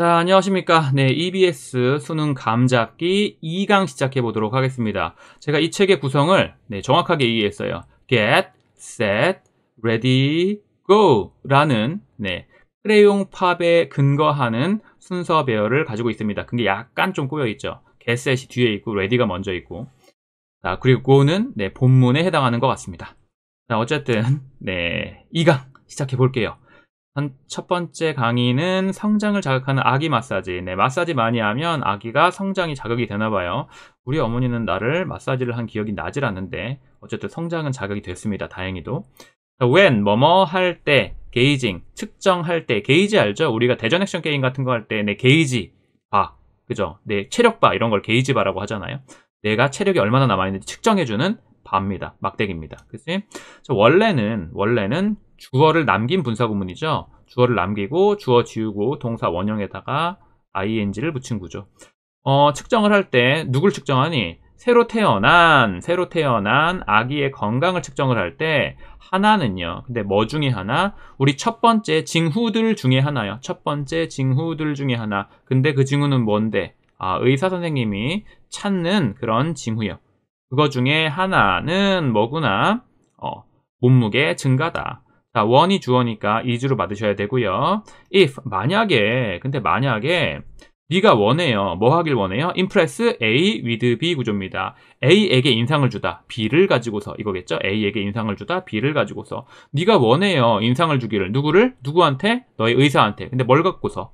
자, 안녕하십니까. 네, EBS 수능 감잡기 2강 시작해 보도록 하겠습니다. 제가 이 책의 구성을 네, 정확하게 이해했어요. Get, Set, Ready, Go라는 네, 크레용 팝에 근거하는 순서 배열을 가지고 있습니다. 근데 약간 좀 꼬여 있죠. Getset이 뒤에 있고 Ready가 먼저 있고. 자, 그리고 Go는 네, 본문에 해당하는 것 같습니다. 자, 어쨌든 네, 2강 시작해 볼게요. 첫 번째 강의는 성장을 자극하는 아기 마사지. 네, 마사지 많이 하면 아기가 성장이 자극이 되나 봐요. 우리 어머니는 나를 마사지를 한 기억이 나질 않는데 어쨌든 성장은 자극이 됐습니다. 다행히도. when 뭐뭐 할 때 게이징 측정할 때 게이지 알죠? 우리가 대전 액션 게임 같은 거 할 때 내 게이지 봐. 그죠? 내 네, 체력 봐 이런 걸 게이지 바라고 하잖아요. 내가 체력이 얼마나 남아 있는지 측정해 주는 바입니다. 막대기입니다. 그치? 원래는 원래는 주어를 남긴 분사 구문이죠. 주어를 남기고 주어 지우고 동사 원형에다가 ing를 붙인 구조. 어, 측정을 할 때 누굴 측정하니? 새로 태어난 새로 태어난 아기의 건강을 측정을 할 때 하나는요. 근데 뭐 중에 하나? 우리 첫 번째 징후들 중에 하나요. 첫 번째 징후들 중에 하나. 근데 그 징후는 뭔데? 아, 의사 선생님이 찾는 그런 징후요. 그거 중에 하나는 뭐구나? 어, 몸무게 증가다. 자, 원이 주어니까 이주로 받으셔야 되고요. if 만약에 근데 만약에 B가 원해요. 뭐 하길 원해요? impress A with B 구조입니다. A에게 인상을 주다. B를 가지고서 이거겠죠? A에게 인상을 주다. B를 가지고서 네가 원해요. 인상을 주기를 누구를? 누구한테? 너의 의사한테. 근데 뭘 갖고서?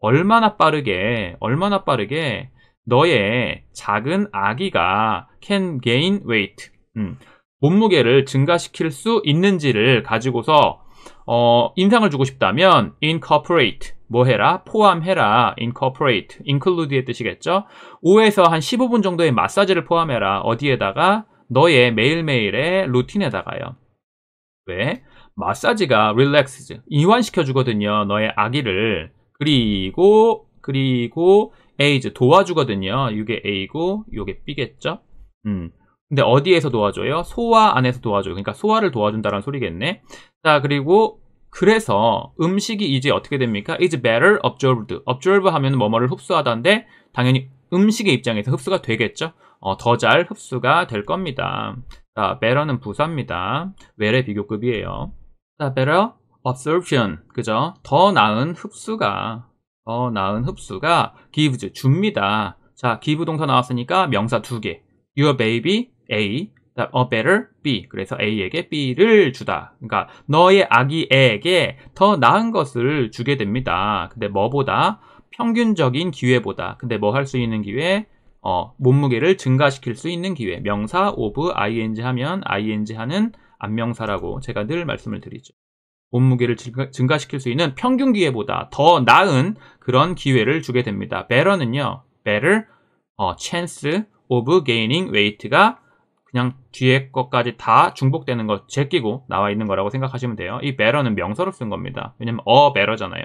얼마나 빠르게 얼마나 빠르게 너의 작은 아기가 can gain weight 음. 몸무게를 증가시킬 수 있는지를 가지고서 어, 인상을 주고 싶다면 incorporate 뭐 해라 포함해라 incorporate include의 뜻이겠죠 5에서 한 15분 정도의 마사지를 포함해라 어디에다가 너의 매일매일의 루틴에다가요 왜? 마사지가 relax 이완시켜 주거든요 너의 아기를 그리고 그리고 age 도와주거든요 이게 A고 이게 B겠죠 음. 근데 어디에서 도와줘요? 소화 안에서 도와줘요. 그러니까 소화를 도와준다는 소리겠네. 자, 그리고 그래서 음식이 이제 어떻게 됩니까? is better absorbed. absorb 하면 뭐뭐를 흡수하다인데 당연히 음식의 입장에서 흡수가 되겠죠. 어, 더 잘 흡수가 될 겁니다. 자, better는 부사입니다. where의 비교급이에요. 자, better absorption. 그죠? 더 나은 흡수가 더 나은 흡수가 gives 줍니다. 자, give 동사 나왔으니까 명사 두 개. your baby A, a better B. 그래서 A에게 B를 주다. 그러니까 너의 아기 A에게 더 나은 것을 주게 됩니다. 근데 뭐보다 평균적인 기회보다. 근데 뭐 할 수 있는 기회? 어, 몸무게를 증가시킬 수 있는 기회. 명사 of ing 하면 ing 하는 안명사라고 제가 늘 말씀을 드리죠. 몸무게를 증가시킬 수 있는 평균 기회보다 더 나은 그런 기회를 주게 됩니다. better는요. better 어, chance of gaining weight가 그냥 뒤에 것까지 다 중복되는 거 제끼고 나와 있는 거라고 생각하시면 돼요. 이 better는 명사로 쓴 겁니다. 왜냐면 어 better잖아요.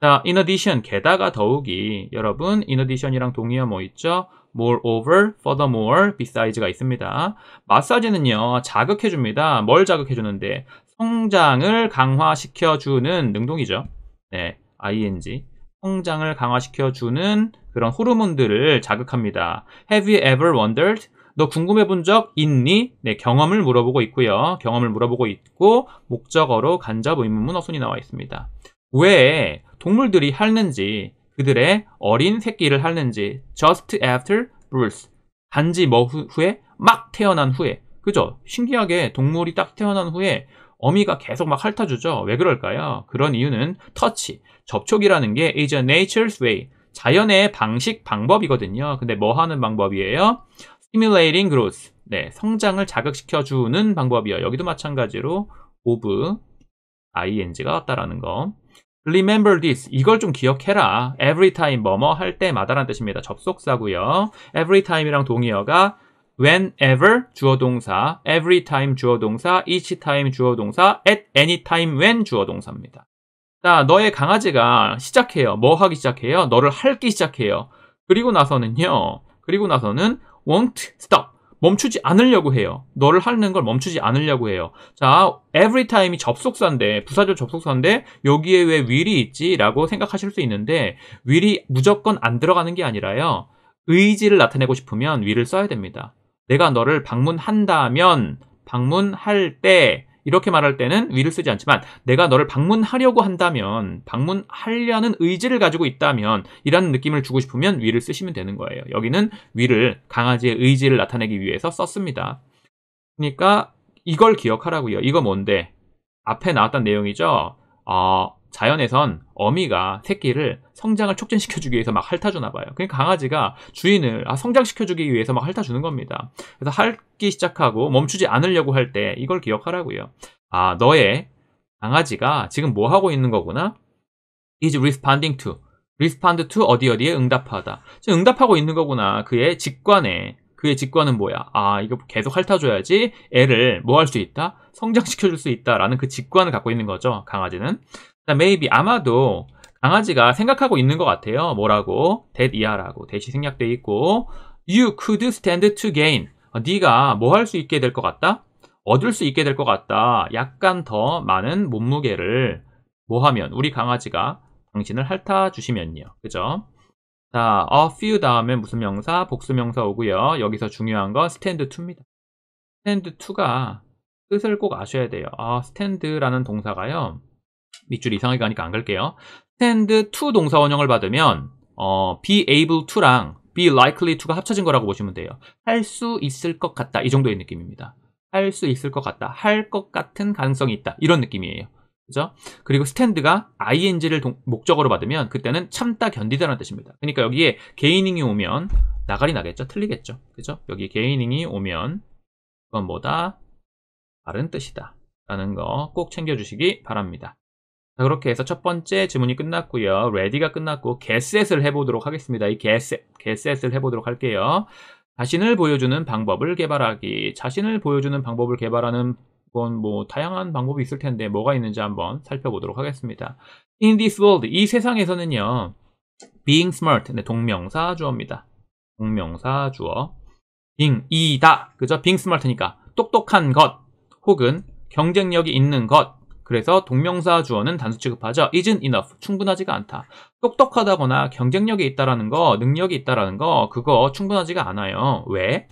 자, in addition, 게다가 더욱이 여러분 in addition이랑 동의어 뭐 있죠? moreover, furthermore, besides가 있습니다. 마사지는요, 자극해줍니다. 뭘 자극해주는데? 성장을 강화시켜주는 능동이죠. 네, ing. 성장을 강화시켜주는 그런 호르몬들을 자극합니다. Have you ever wondered 너 궁금해 본 적 있니? 네, 경험을 물어보고 있고요. 경험을 물어보고 있고 목적어로 간접 의문문 어순이 나와 있습니다. 왜 동물들이 핥는지 그들의 어린 새끼를 핥는지 just after birth 단지 뭐 후, 후에 막 태어난 후에 그죠? 신기하게 동물이 딱 태어난 후에 어미가 계속 막 핥아주죠. 왜 그럴까요? 그런 이유는 터치, 접촉이라는 게 is a nature's way, 자연의 방식, 방법이거든요. 근데 뭐 하는 방법이에요? stimulating growth. 네, 성장을 자극시켜 주는 방법이요. 여기도 마찬가지로 of ing가 왔다라는 거. Remember this. 이걸 좀 기억해라. Every time 뭐뭐 할 때마다라는 뜻입니다. 접속사고요. Every time이랑 동의어가 whenever 주어동사, every time 주어동사, each time 주어동사, at any time when 주어동사입니다. 자, 너의 강아지가 시작해요. 뭐 하기 시작해요? 너를 핥기 시작해요. 그리고 나서는요. 그리고 나서는 won't stop. 멈추지 않으려고 해요. 너를 하는 걸 멈추지 않으려고 해요. 자, every time이 접속사인데, 부사절 접속사인데, 여기에 왜 will이 있지? 라고 생각하실 수 있는데, will이 무조건 안 들어가는 게 아니라요. 의지를 나타내고 싶으면 will을 써야 됩니다. 내가 너를 방문한다면, 방문할 때, 이렇게 말할 때는 위를 쓰지 않지만 내가 너를 방문하려고 한다면 방문하려는 의지를 가지고 있다면 이라는 느낌을 주고 싶으면 위를 쓰시면 되는 거예요. 여기는 위를 강아지의 의지를 나타내기 위해서 썼습니다. 그러니까 이걸 기억하라고요. 이거 뭔데? 앞에 나왔던 내용이죠. 어, 자연에선 어미가 새끼를 성장을 촉진시켜주기 위해서 막 핥아주나 봐요. 그러니까 강아지가 주인을 아, 성장시켜주기 위해서 막 핥아주는 겁니다. 그래서 핥기 시작하고 멈추지 않으려고 할 때 이걸 기억하라고요. 아, 너의 강아지가 지금 뭐 하고 있는 거구나? is responding to. respond to 어디 어디에 응답하다. 지금 응답하고 있는 거구나. 그의 직관에. 그의 직관은 뭐야? 아, 이거 계속 핥아줘야지 애를 뭐 할 수 있다? 성장시켜줄 수 있다라는 그 직관을 갖고 있는 거죠, 강아지는. maybe 아마도 강아지가 생각하고 있는 것 같아요. 뭐라고? that 이하라고 대시 생략되어 있고 you could stand to gain 어, 네가 뭐 할 수 있게 될 것 같다? 얻을 수 있게 될 것 같다. 약간 더 많은 몸무게를 뭐 하면 우리 강아지가 당신을 핥아 주시면요. 그죠? 자, a few 다음에 무슨 명사? 복수 명사 오고요. 여기서 중요한 건 stand to입니다. stand to가 뜻을 꼭 아셔야 돼요. 아, stand라는 동사가요. 밑줄 이상하게 이 가니까 안 갈게요. stand to 동사원형을 받으면 어, be able to랑 be likely to가 합쳐진 거라고 보시면 돼요. 할 수 있을 것 같다. 이 정도의 느낌입니다. 할 수 있을 것 같다. 할 것 같은 가능성이 있다. 이런 느낌이에요. 그죠? 그리고 스탠드가 ing를 동, 목적으로 받으면 그때는 참다 견디다라는 뜻입니다. 그러니까 여기에 게이닝이 오면 나가리 나겠죠? 틀리겠죠? 그죠? 여기 게이닝이 오면 그건 뭐다? 다른 뜻이다. 라는 거 꼭 챙겨주시기 바랍니다. 자, 그렇게 해서 첫 번째 질문이 끝났고요. 레디가 끝났고 개셋을 해보도록 하겠습니다. 이 개셋, 개셋을 해보도록 할게요. 자신을 보여주는 방법을 개발하기. 자신을 보여주는 방법을 개발하는 건 뭐 다양한 방법이 있을 텐데 뭐가 있는지 한번 살펴보도록 하겠습니다. In this world, 이 세상에서는요. Being smart, 네, 동명사 주어입니다. 동명사 주어. being, 이다. 그죠? being smart니까 똑똑한 것 혹은 경쟁력이 있는 것 그래서 동명사 주어는 단수 취급하죠. isn't enough. 충분하지가 않다. 똑똑하다거나 경쟁력이 있다라는 거, 능력이 있다라는 거, 그거 충분하지가 않아요. 왜?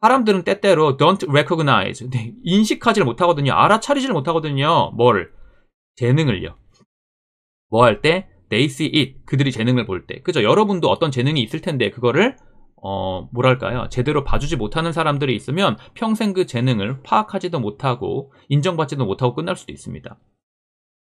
사람들은 때때로 don't recognize. 네, 인식하지를 못하거든요. 알아차리지를 못하거든요. 뭘? 재능을요. 뭐 할 때? they see it. 그들이 재능을 볼 때. 그죠? 여러분도 어떤 재능이 있을 텐데, 그거를 어, 뭐랄까요. 제대로 봐주지 못하는 사람들이 있으면 평생 그 재능을 파악하지도 못하고 인정받지도 못하고 끝날 수도 있습니다.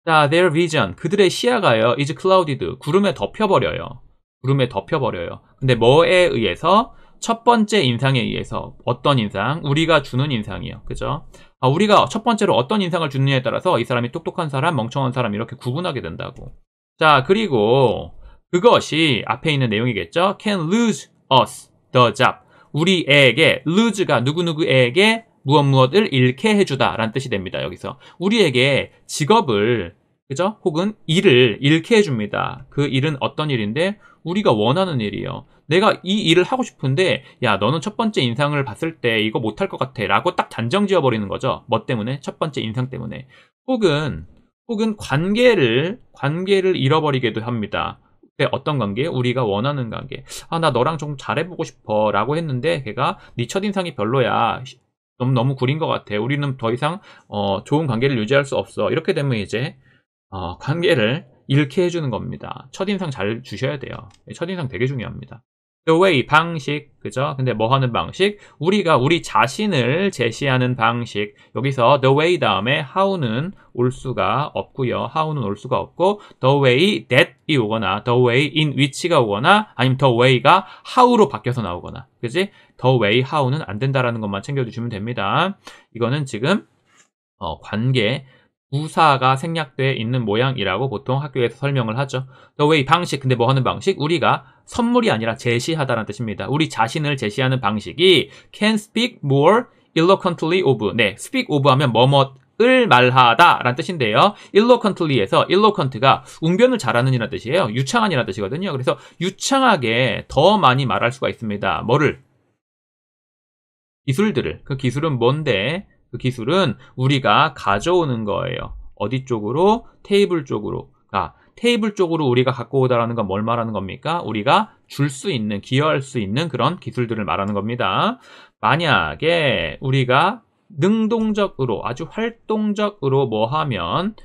자, their vision. 그들의 시야가요. is clouded. 구름에 덮여버려요. 구름에 덮여버려요. 근데 뭐에 의해서? 첫 번째 인상에 의해서 어떤 인상? 우리가 주는 인상이요. 그죠? 아, 우리가 첫 번째로 어떤 인상을 주느냐에 따라서 이 사람이 똑똑한 사람, 멍청한 사람 이렇게 구분하게 된다고. 자, 그리고 그것이 앞에 있는 내용이겠죠? can lose us. the job. 우리 에게 lose가 누구누구 에게 무엇 무엇을 잃게 해주다 라는 뜻이 됩니다. 여기서 우리에게 직업을 그죠? 혹은 일을 잃게 해줍니다. 그 일은 어떤 일인데 우리가 원하는 일이요. 내가 이 일을 하고 싶은데 야 너는 첫 번째 인상을 봤을 때 이거 못할 것 같아 라고 딱 단정 지어버리는 거죠. 뭐 때문에? 첫 번째 인상 때문에. 혹은 혹은 관계를 관계를 잃어버리게도 합니다. 어떤 관계? 우리가 원하는 관계. 아, 나 너랑 좀 잘해보고 싶어. 라고 했는데 걔가 네 첫인상이 별로야. 너무, 너무 구린 것 같아. 우리는 더 이상 어, 좋은 관계를 유지할 수 없어. 이렇게 되면 이제 어, 관계를 잃게 해주는 겁니다. 첫인상 잘 주셔야 돼요. 첫인상 되게 중요합니다. 교회의 방식, 그죠? 근데 뭐 하는 방식? 우리가 우리 자신을 제시하는 방식. 여기서 the way 다음에 how는 올 수가 없고요. how는 올 수가 없고 the way that이 오거나 the way in which가 오거나 아니면 the way가 how로 바뀌어서 나오거나. 그지? the way how는 안 된다라는 것만 챙겨주시면 됩니다. 이거는 지금 어, 관계 부사가 생략되어 있는 모양이라고 보통 학교에서 설명을 하죠. The way 방식, 근데 뭐 하는 방식? 우리가 선물이 아니라 제시하다라는 뜻입니다. 우리 자신을 제시하는 방식이 can speak more eloquently of. 네, speak of 하면 뭐뭐 을 말하다라는 뜻인데요. eloquently에서 eloquent가 웅변을 잘하는 이라는 뜻이에요. 유창한이라는 뜻이거든요. 그래서 유창하게 더 많이 말할 수가 있습니다. 뭐를? 기술들을. 그 기술은 뭔데? 그 기술은 우리가 가져오는 거예요. 어디 쪽으로? 테이블 쪽으로. 아, 테이블 쪽으로 우리가 갖고 오다라는 건 뭘 말하는 겁니까? 우리가 줄 수 있는, 기여할 수 있는 그런 기술들을 말하는 겁니다. 만약에 우리가 능동적으로 아주 활동적으로 뭐 하면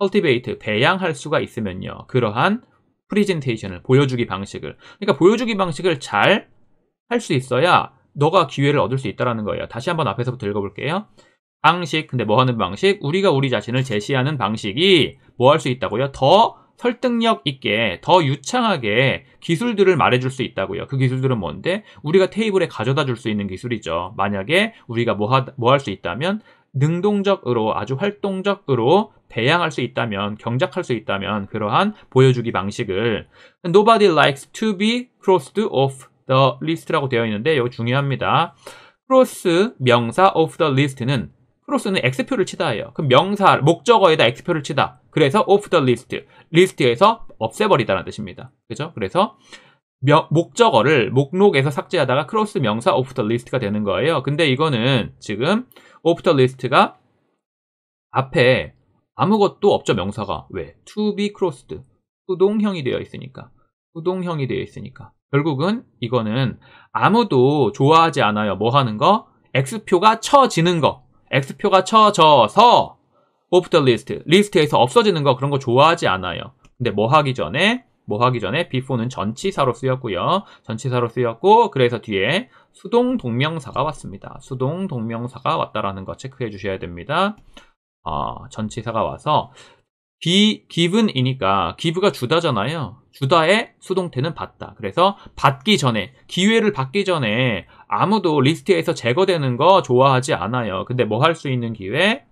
cultivate, 배양할 수가 있으면요. 그러한 프리젠테이션을 보여주기 방식을 그러니까 보여주기 방식을 잘 할 수 있어야 너가 기회를 얻을 수 있다라는 거예요. 다시 한번 앞에서부터 읽어볼게요. 방식, 근데 뭐 하는 방식? 우리가 우리 자신을 제시하는 방식이 뭐 할 수 있다고요? 더 설득력 있게 더 유창하게 기술들을 말해줄 수 있다고요. 그 기술들은 뭔데? 우리가 테이블에 가져다 줄 수 있는 기술이죠. 만약에 우리가 뭐 할수 뭐 있다면 능동적으로 아주 활동적으로 배양할 수 있다면 경작할 수 있다면 그러한 보여주기 방식을 nobody likes to be crossed off the list라고 되어 있는데 이거 중요합니다. cross 명사 off the list는 크로스는 X표를 치다예요. 그 명사, 목적어에다 X표를 치다. 그래서 off the list, 리스트에서 없애버리다는 뜻입니다. 그죠? 그래서 명, 목적어를 목록에서 삭제하다가 크로스 명사 off the list가 되는 거예요. 근데 이거는 지금 off the list가 앞에 아무것도 없죠, 명사가. 왜? to be crossed. 수동형이 되어 있으니까. 수동형이 되어 있으니까. 결국은 이거는 아무도 좋아하지 않아요. 뭐 하는 거? X표가 쳐지는 거. X표가 쳐져서 off the list. 리스트에서 없어지는 거 그런 거 좋아하지 않아요. 근데 뭐 하기 전에 뭐 하기 전에 before는 전치사로 쓰였고요. 전치사로 쓰였고 그래서 뒤에 수동 동명사가 왔습니다. 수동 동명사가 왔다라는 거 체크해 주셔야 됩니다. 어, 전치사가 와서 비 given이니까 give가 주다잖아요. 주다의 수동태는 받다. 그래서 받기 전에 기회를 받기 전에 아무도 리스트에서 제거되는 거 좋아하지 않아요. 근데 뭐 할 수 있는 기회?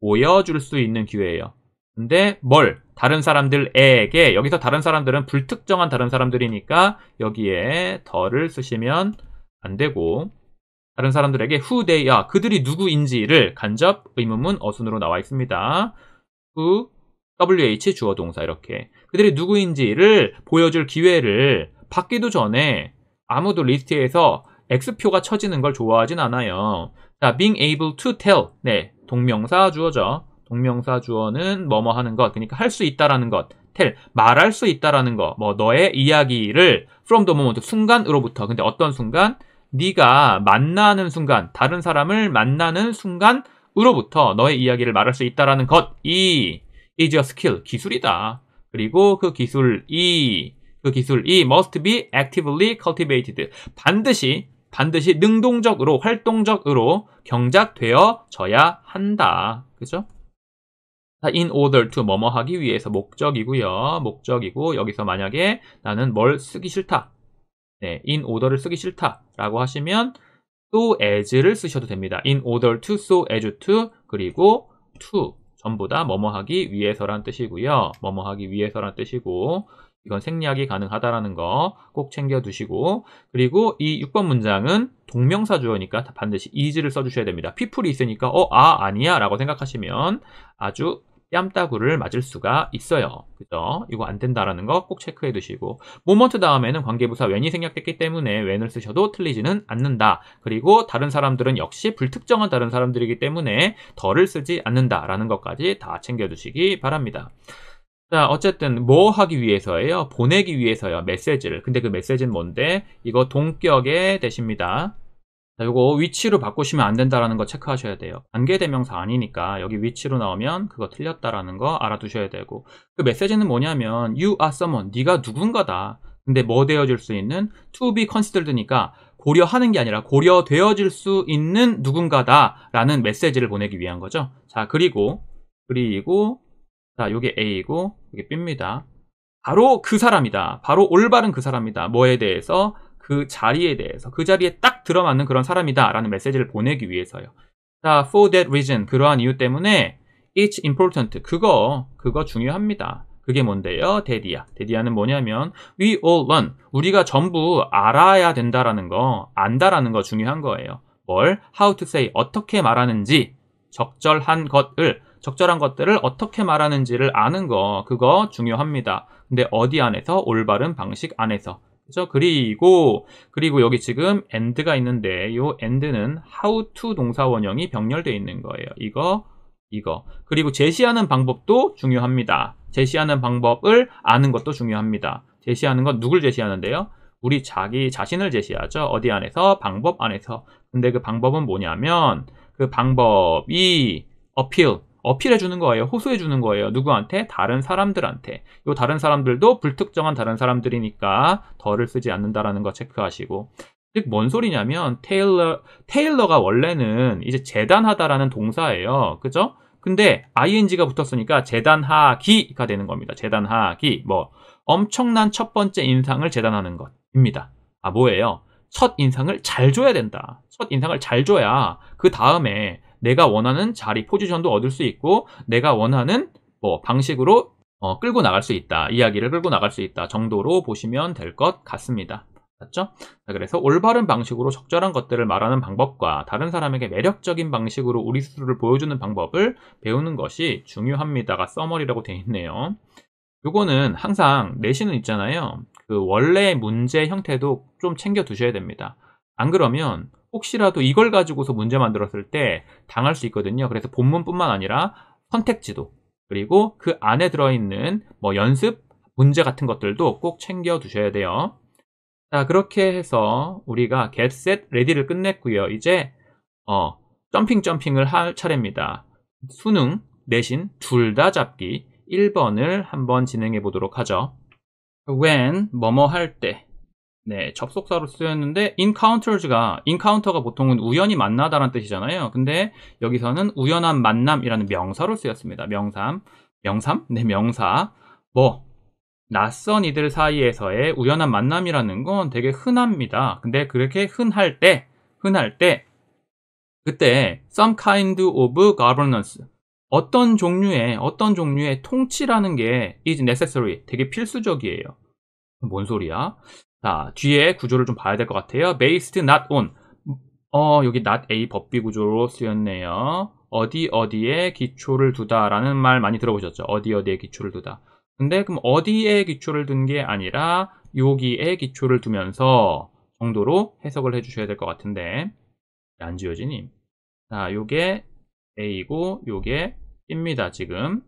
보여줄 수 있는 기회예요. 근데 뭘? 다른 사람들에게 여기서 다른 사람들은 불특정한 다른 사람들이니까 여기에 더를 쓰시면 안 되고 다른 사람들에게 who they are 그들이 누구인지를 간접 의문문 어순으로 나와 있습니다. who wh 주어 동사 이렇게 그들이 누구인지를 보여줄 기회를 받기도 전에 아무도 리스트에서 X표가 쳐지는 걸 좋아하진 않아요. 자, being able to tell. 네, 동명사 주어죠. 동명사 주어는 뭐뭐 하는 것, 그러니까 할 수 있다라는 것, tell, 말할 수 있다라는 것, 뭐 너의 이야기를 from the moment, 순간으로부터. 근데 어떤 순간? 네가 만나는 순간, 다른 사람을 만나는 순간으로부터 너의 이야기를 말할 수 있다라는 것이 is a skill, 기술이다. 그리고 그 기술이 그 기술이 must be actively cultivated. 반드시 반드시 능동적으로 활동적으로 경작되어져야 한다. 그죠? in order to 뭐뭐 하기 위해서 목적이고요. 목적이고 여기서 만약에 나는 뭘 쓰기 싫다. 네, in order를 쓰기 싫다라고 하시면 so as를 쓰셔도 됩니다. in order to, so as to, 그리고 to 전부 다 뭐뭐 하기 위해서란 뜻이고요. 뭐뭐 하기 위해서란 뜻이고 이건 생략이 가능하다라는 거 꼭 챙겨두시고 그리고 이 6번 문장은 동명사 주어니까 반드시 is를 써주셔야 됩니다. 피플이 있으니까 어, 아, 아니야 라고 생각하시면 아주 뺨따구를 맞을 수가 있어요. 그죠? 이거 안 된다라는 거 꼭 체크해 두시고 모먼트 다음에는 관계부사 when이 생략됐기 때문에 when을 쓰셔도 틀리지는 않는다. 그리고 다른 사람들은 역시 불특정한 다른 사람들이기 때문에 덜을 쓰지 않는다라는 것까지 다 챙겨 두시기 바랍니다. 자, 어쨌든 뭐 하기 위해서예요? 보내기 위해서요. 메시지를. 근데 그 메시지는 뭔데? 이거 동격의 대시입니다. 자, 요거 위치로 바꾸시면 안 된다라는 거 체크하셔야 돼요. 관계 대명사 아니니까 여기 위치로 나오면 그거 틀렸다라는 거 알아두셔야 되고 그 메시지는 뭐냐면 you are someone, 네가 누군가다. 근데 뭐되어질수 있는 to be considered니까 고려하는 게 아니라 고려되어질 수 있는 누군가다라는 메시지를 보내기 위한 거죠. 자, 그리고 그리고 자, 요게 A고, 이 이게 B입니다. 바로 그 사람이다. 바로 올바른 그 사람이다. 뭐에 대해서? 그 자리에 대해서. 그 자리에 딱 들어맞는 그런 사람이다. 라는 메시지를 보내기 위해서요. 자, for that reason. 그러한 이유 때문에 it's important. 그거, 그거 중요합니다. 그게 뭔데요? 데디아. 데디아는 뭐냐면 we all learn. 우리가 전부 알아야 된다라는 거, 안다라는 거 중요한 거예요. 뭘? how to say. 어떻게 말하는지 적절한 것을 적절한 것들을 어떻게 말하는지를 아는 거 그거 중요합니다. 근데 어디 안에서 올바른 방식 안에서 그죠? 그리고 그리고 여기 지금 and가 있는데 이 and는 how to 동사원형이 병렬되어 있는 거예요. 이거 이거 그리고 제시하는 방법도 중요합니다. 제시하는 방법을 아는 것도 중요합니다. 제시하는 건 누굴 제시하는데요? 우리 자기 자신을 제시하죠. 어디 안에서? 방법 안에서. 근데 그 방법은 뭐냐면 그 방법이 appeal, 어필해 주는 거예요. 호소해 주는 거예요. 누구한테? 다른 사람들한테. 요 다른 사람들도 불특정한 다른 사람들이니까 덜을 쓰지 않는다라는 거 체크하시고. 즉, 뭔 소리냐면, 테일러, 테일러가 원래는 이제 재단하다라는 동사예요. 그죠? 근데 ing가 붙었으니까 재단하기가 되는 겁니다. 재단하기. 뭐, 엄청난 첫 번째 인상을 재단하는 것입니다. 아, 뭐예요? 첫 인상을 잘 줘야 된다. 첫 인상을 잘 줘야 그 다음에 내가 원하는 자리 포지션도 얻을 수 있고 내가 원하는 뭐 방식으로 어, 끌고 나갈 수 있다. 이야기를 끌고 나갈 수 있다 정도로 보시면 될 것 같습니다. 맞죠? 자, 그래서 올바른 방식으로 적절한 것들을 말하는 방법과 다른 사람에게 매력적인 방식으로 우리 스스로를 보여주는 방법을 배우는 것이 중요합니다가 써머리라고 되어 있네요. 요거는 항상 내신은 있잖아요. 그 원래 문제 형태도 좀 챙겨 두셔야 됩니다. 안 그러면 혹시라도 이걸 가지고서 문제 만들었을 때 당할 수 있거든요. 그래서 본문뿐만 아니라 선택지도 그리고 그 안에 들어있는 뭐 연습 문제 같은 것들도 꼭 챙겨 두셔야 돼요. 자 그렇게 해서 우리가 get set ready를 끝냈고요. 이제 어 점핑 점핑을 할 차례입니다. 수능 내신 둘 다 잡기 1번을 한번 진행해 보도록 하죠. when 뭐뭐 할때 네, 접속사로 쓰였는데 encounters가 encounter가 보통은 우연히 만나다라는 뜻이잖아요. 근데 여기서는 우연한 만남이라는 명사로 쓰였습니다. 명삼, 명삼, 네, 명사. 뭐 낯선 이들 사이에서의 우연한 만남이라는 건 되게 흔합니다. 근데 그렇게 흔할 때, 흔할 때 그때 some kind of governance 어떤 종류의 어떤 종류의 통치라는 게 is necessary 되게 필수적이에요. 뭔 소리야? 자, 뒤에 구조를 좀 봐야 될 것 같아요. based not on. 어, 여기 not a 법비 구조로 쓰였네요. 어디 어디에 기초를 두다라는 말 많이 들어보셨죠? 어디 어디에 기초를 두다. 근데 그럼 어디에 기초를 둔 게 아니라 여기에 기초를 두면서 정도로 해석을 해주셔야 될 것 같은데 안지효진님 자 요게 A고 이 요게 B입니다 지금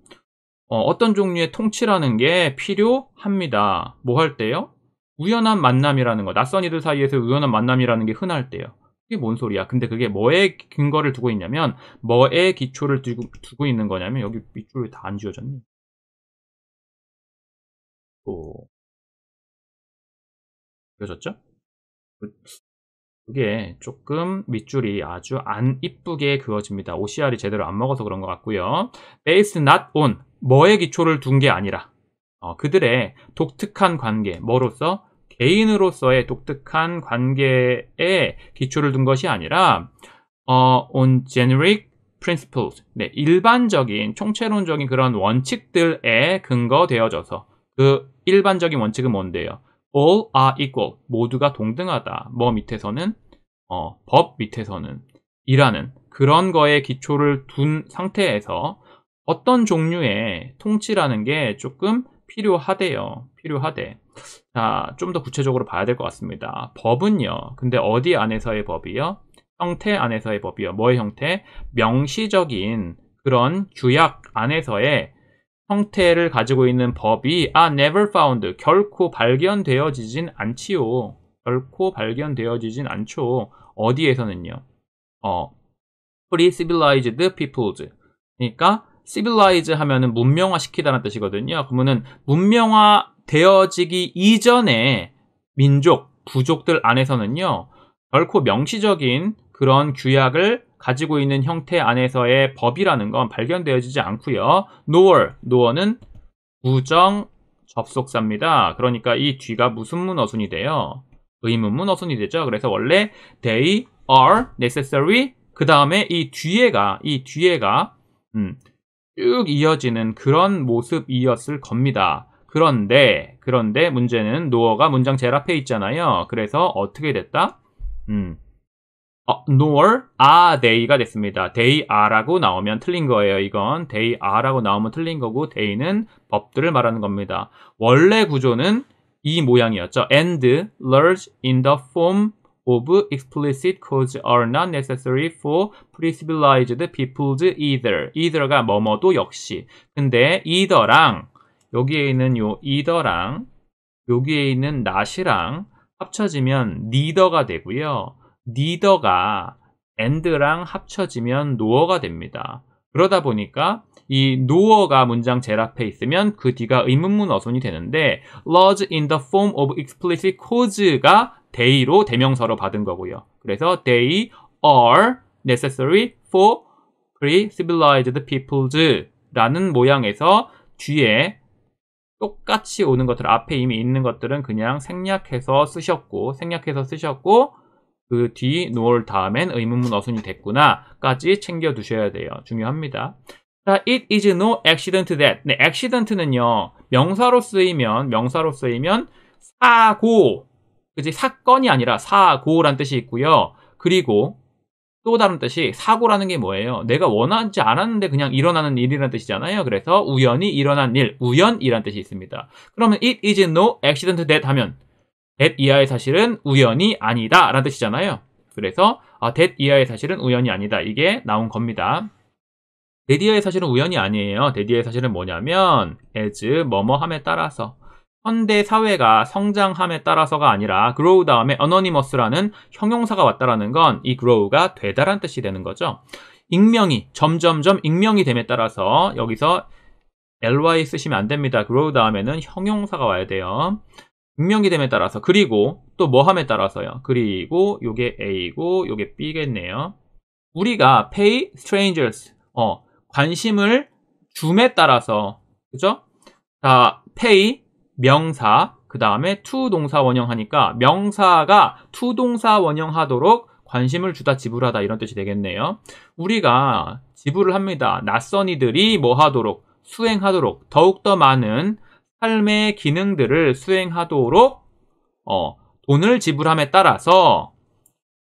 어, 떤 종류의 통치라는 게 필요합니다 뭐 할 때요? 우연한 만남이라는 거, 낯선 이들 사이에서 우연한 만남이라는 게 흔할 때요. 그게 뭔 소리야? 근데 그게 뭐에 근거를 두고 있냐면 뭐에 기초를 두고, 두고 있는 거냐면 여기 밑줄이 다 안 지워졌네. 또 지워졌죠? 그, 그게 조금 밑줄이 아주 안 이쁘게 그어집니다. OCR이 제대로 안 먹어서 그런 것 같고요. Based not on 뭐에 기초를 둔 게 아니라 어, 그들의 독특한 관계 뭐로서 개인으로서의 독특한 관계에 기초를 둔 것이 아니라 어, on generic principles, 네, 일반적인 총체론적인 그런 원칙들에 근거되어져서 그 일반적인 원칙은 뭔데요? All are equal, 모두가 동등하다. 뭐 밑에서는 어, 법 밑에서는 이라는 그런 거에 기초를 둔 상태에서 어떤 종류의 통치라는 게 조금 필요하대요. 필요하대. 자, 좀 더 구체적으로 봐야 될 것 같습니다. 법은요. 근데 어디 안에서의 법이요? 형태 안에서의 법이요. 뭐의 형태? 명시적인 그런 규약 안에서의 형태를 가지고 있는 법이 아 never found 결코 발견되어지진 않지요. 결코 발견되어지진 않죠. 어디에서는요. 어, free civilized peoples. 그러니까 civilize 하면은 문명화 시키다는 뜻이거든요. 그러면은 문명화 되어지기 이전에 민족, 부족들 안에서는요, 결코 명시적인 그런 규약을 가지고 있는 형태 안에서의 법이라는 건 발견되어지지 않고요. nor, no는 부정 접속사입니다. 그러니까 이 뒤가 무슨 문어순이 돼요? 의문문 어순이 되죠. 그래서 원래 they are necessary 그 다음에 이 뒤에가 이 뒤에가 음, 쭉 이어지는 그런 모습이었을 겁니다. 그런데 그런데 문제는 노어가 문장 제일 앞에 있잖아요. 그래서 어떻게 됐다? 음. 어, nor are they가 됐습니다. they are라고 나오면 틀린 거예요. 이건 they are라고 나오면 틀린 거고 they는 법들을 말하는 겁니다. 원래 구조는 이 모양이었죠. and large in the form of explicit cause are not necessary for privileged peoples either. either가 뭐뭐도 역시. 근데 either랑 여기에 있는 요 이더랑 여기에 있는 not이랑 합쳐지면 neither가 되고요. neither가 and랑 합쳐지면 no가 됩니다. 그러다 보니까 이 no가 문장 제일 앞에 있으면 그 뒤가 의문문 어순이 되는데 lodge in the form of explicit cause가 they로 대명사로 받은 거고요. 그래서 they are necessary for pre-civilized peoples 라는 모양에서 뒤에 똑같이 오는 것들 앞에 이미 있는 것들은 그냥 생략해서 쓰셨고 생략해서 쓰셨고 그 뒤 놓을 다음엔 의문문 어순이 됐구나까지 챙겨 두셔야 돼요. 중요합니다. 자, it is no accident that. 네, accident는요. 명사로 쓰이면 명사로 쓰이면 사고 그지 사건이 아니라 사고란 뜻이 있고요. 그리고 또 다른 뜻이 사고라는 게 뭐예요? 내가 원하지 않았는데 그냥 일어나는 일이라는 뜻이잖아요. 그래서 우연히 일어난 일, 우연이라는 뜻이 있습니다. 그러면 it is no accident that 하면 that 이하의 사실은 우연이 아니다 라는 뜻이잖아요. 그래서 아, that 이하의 사실은 우연이 아니다. 이게 나온 겁니다. 데디아의 사실은 우연이 아니에요. 데디아의 사실은 뭐냐면 as 뭐뭐함에 따라서 현대 사회가 성장함에 따라서가 아니라 grow 다음에 anonymous라는 형용사가 왔다라는 건 이 grow가 되다란 뜻이 되는 거죠. 익명이 점점점 익명이 됨에 따라서 여기서 ly 쓰시면 안 됩니다. grow 다음에는 형용사가 와야 돼요. 익명이 됨에 따라서 그리고 또 뭐함에 따라서요. 그리고 요게 A고 이 요게 B겠네요. 우리가 pay strangers 어 관심을 줌에 따라서 그죠? 자 pay 명사 그 다음에 to 동사 원형하니까 명사가 to 동사 원형하도록 관심을 주다 지불하다 이런 뜻이 되겠네요. 우리가 지불을 합니다. 낯선 이들이 뭐 하도록 수행하도록 더욱더 많은 삶의 기능들을 수행하도록 어, 돈을 지불함에 따라서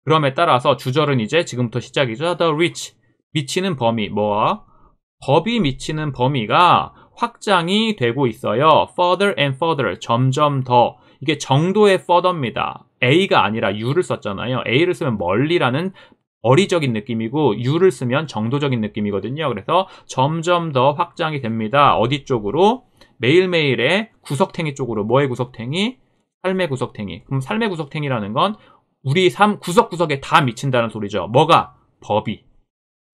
그럼에 따라서 주절은 이제 지금부터 시작이죠. The r e c h 미치는 범위 뭐와 법이 미치는 범위가 확장이 되고 있어요. further and further 점점 더 이게 정도의 further입니다. a가 아니라 u를 썼잖아요. a를 쓰면 멀리라는 어리적인 느낌이고 u를 쓰면 정도적인 느낌이거든요. 그래서 점점 더 확장이 됩니다. 어디 쪽으로? 매일매일의 구석탱이 쪽으로 뭐의 구석탱이? 삶의 구석탱이. 그럼 삶의 구석탱이라는 건 우리 삶 구석구석에 다 미친다는 소리죠. 뭐가? 법이.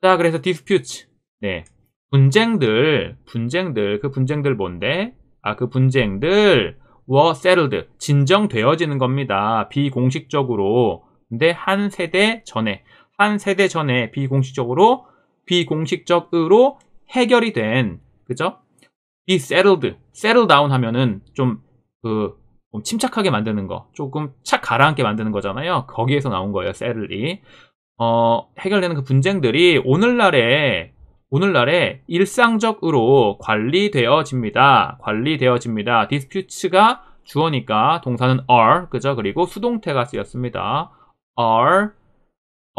자, 그래서 d i s 디스퓨트. 네. 분쟁들, 분쟁들, 그 분쟁들 뭔데? 아, 그 분쟁들 were settled, 진정되어지는 겁니다. 비공식적으로. 근데 한 세대 전에, 한 세대 전에 비공식적으로, 비공식적으로 해결이 된, 그죠? 이 settled, settle down 하면은 좀, 그, 좀 침착하게 만드는 거, 조금 착 가라앉게 만드는 거잖아요. 거기에서 나온 거예요, settle이. 어, 해결되는 그 분쟁들이 오늘날에 오늘날에 일상적으로 관리되어집니다. 관리되어집니다. disputes가 주어니까 동사는 are 그죠? 그리고 수동태가 쓰였습니다. are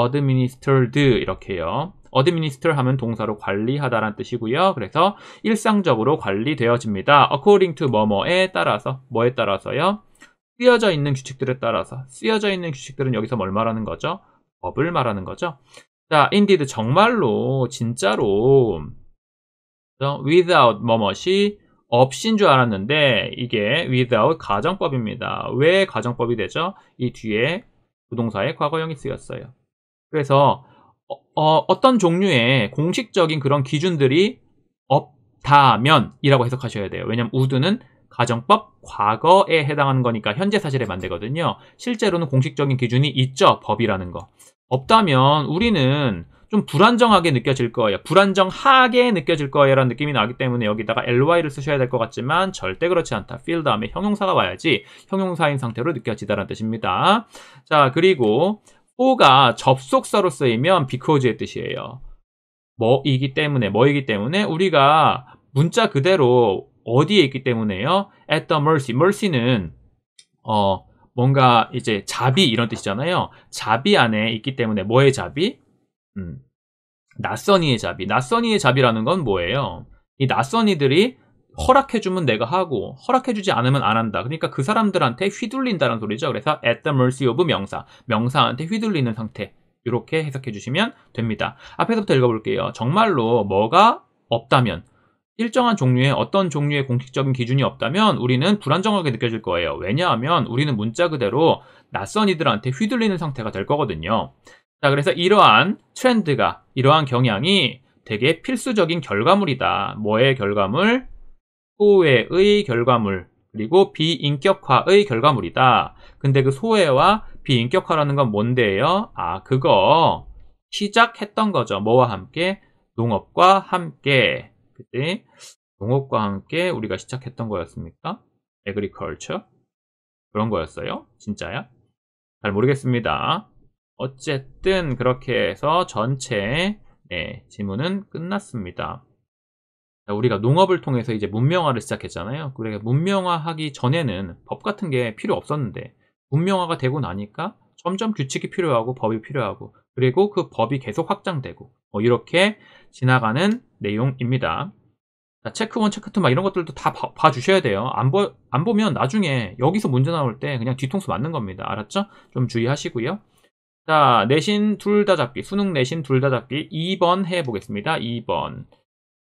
administered 이렇게요. administer 하면 동사로 관리하다라는 뜻이고요. 그래서 일상적으로 관리되어집니다. according to 뭐뭐에 따라서 뭐에 따라서요. 쓰여져 있는 규칙들에 따라서 쓰여져 있는 규칙들은 여기서 뭘 말하는 거죠? 법을 말하는 거죠. 자, i n d 정말로 진짜로 without 뭐뭐시 없인 줄 알았는데 이게 without 가정법입니다. 왜 가정법이 되죠? 이 뒤에 부동사의 과거형이 쓰였어요. 그래서 어, 어 어떤 종류의 공식적인 그런 기준들이 없다면이라고 해석하셔야 돼요. 왜냐하면 우드는 가정법 과거에 해당하는 거니까 현재 사실에만 되거든요. 실제로는 공식적인 기준이 있죠. 법이라는 거. 없다면 우리는 좀 불안정하게 느껴질 거예요. 불안정하게 느껴질 거예요 라는 느낌이 나기 때문에 여기다가 ly를 쓰셔야 될 것 같지만 절대 그렇지 않다. feel 다음에 형용사가 와야지 형용사인 상태로 느껴지다라는 뜻입니다. 자 그리고 for가 접속사로 쓰이면 because의 뜻이에요. 뭐이기 때문에 뭐이기 때문에 우리가 문자 그대로 어디에 있기 때문에요. at the mercy. mercy는 어 뭔가 이제 자비 이런 뜻이잖아요. 자비 안에 있기 때문에 뭐의 자비? 음, 낯선이의 자비. 낯선이의 자비라는 건 뭐예요? 이 낯선이들이 허락해주면 내가 하고 허락해주지 않으면 안 한다. 그러니까 그 사람들한테 휘둘린다는 소리죠. 그래서 at the mercy of 명사. 명사한테 휘둘리는 상태. 이렇게 해석해 주시면 됩니다. 앞에서부터 읽어볼게요. 정말로 뭐가 없다면 일정한 종류의 어떤 종류의 공식적인 기준이 없다면 우리는 불안정하게 느껴질 거예요. 왜냐하면 우리는 문자 그대로 낯선 이들한테 휘둘리는 상태가 될 거거든요. 자, 그래서 이러한 트렌드가, 이러한 경향이 되게 필수적인 결과물이다. 뭐의 결과물? 소외의 결과물. 그리고 비인격화의 결과물이다. 근데 그 소외와 비인격화라는 건 뭔데요? 아, 그거 시작했던 거죠. 뭐와 함께? 농업과 함께. 그때 농업과 함께 우리가 시작했던 거였습니까? agriculture? 그런 거였어요? 진짜야? 잘 모르겠습니다. 어쨌든 그렇게 해서 전체 네, 지문은 끝났습니다. 우리가 농업을 통해서 이제 문명화를 시작했잖아요. 그러니까 문명화하기 전에는 법 같은 게 필요 없었는데 문명화가 되고 나니까 점점 규칙이 필요하고 법이 필요하고 그리고 그 법이 계속 확장되고 뭐 이렇게 지나가는 내용입니다. 자, 체크원, 체크투 막 이런 것들도 다 봐, 주셔야 돼요. 안, 보, 안 보면 나중에 여기서 문제 나올 때 그냥 뒤통수 맞는 겁니다. 알았죠? 좀 주의하시고요. 자, 내신 둘 다 잡기, 수능 내신 둘 다 잡기 2번 해보겠습니다. 2번.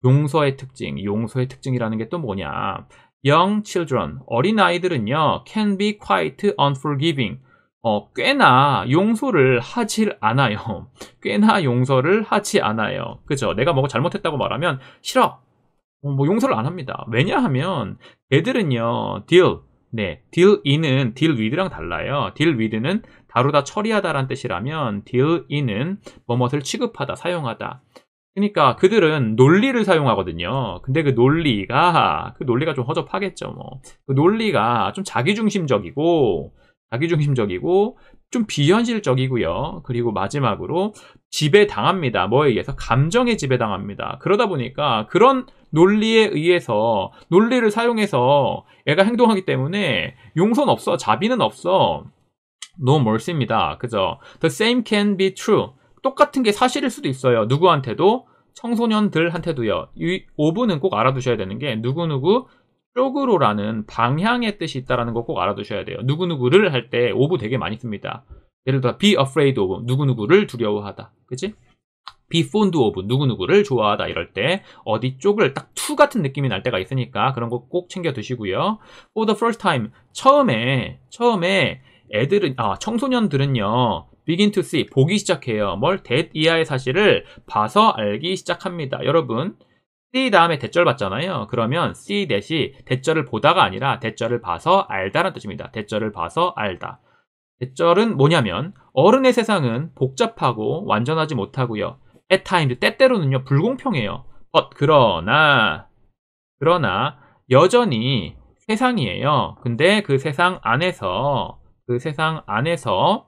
용서의 특징, 용서의 특징이라는 게 또 뭐냐. Young children, 어린 아이들은요, can be quite unforgiving. 어, 꽤나 용서를 하지 않아요. 꽤나 용서를 하지 않아요. 그죠? 내가 뭐가 잘못했다고 말하면 싫어. 어, 뭐 용서를 안 합니다. 왜냐하면 애들은요 deal, 네, deal in은 deal with랑 달라요. deal with는 다루다 처리하다라는 뜻이라면 deal in은 뭐뭇를 취급하다, 사용하다. 그러니까 그들은 논리를 사용하거든요. 근데 그 논리가 그 논리가 좀 허접하겠죠. 뭐. 그 논리가 좀 자기중심적이고 자기중심적이고 좀 비현실적이고요. 그리고 마지막으로 지배당합니다. 뭐에 의해서? 감정에 지배당합니다. 그러다 보니까 그런 논리에 의해서 논리를 사용해서 애가 행동하기 때문에 용서는 없어. 자비는 없어. No mercy입니다. 그죠? The same can be true. 똑같은 게 사실일 수도 있어요. 누구한테도 청소년들한테도요. 이 5분은 꼭 알아두셔야 되는 게 누구누구 쪽으로라는 방향의 뜻이 있다는 거 꼭 알아두셔야 돼요. 누구누구를 할 때 오브 되게 많이 씁니다. 예를 들어 be afraid of 누구누구를 두려워하다. 그치? be fond of 누구누구를 좋아하다 이럴 때 어디 쪽을 딱 투 같은 느낌이 날 때가 있으니까 그런 거 꼭 챙겨 드시고요. for the first time 처음에 처음에 애들은 아 청소년들은요 begin to see 보기 시작해요. 뭘 that 이하의 사실을 봐서 알기 시작합니다. 여러분 C 다음에 대절 받잖아요. 그러면 C 대시 대절을 보다가 아니라 대절을 봐서 알다라는 뜻입니다. 대절을 봐서 알다. 대절은 뭐냐면 어른의 세상은 복잡하고 완전하지 못하고요. at times 때때로는요 불공평해요. but 그러나 그러나 여전히 세상이에요. 근데 그 세상 안에서 그 세상 안에서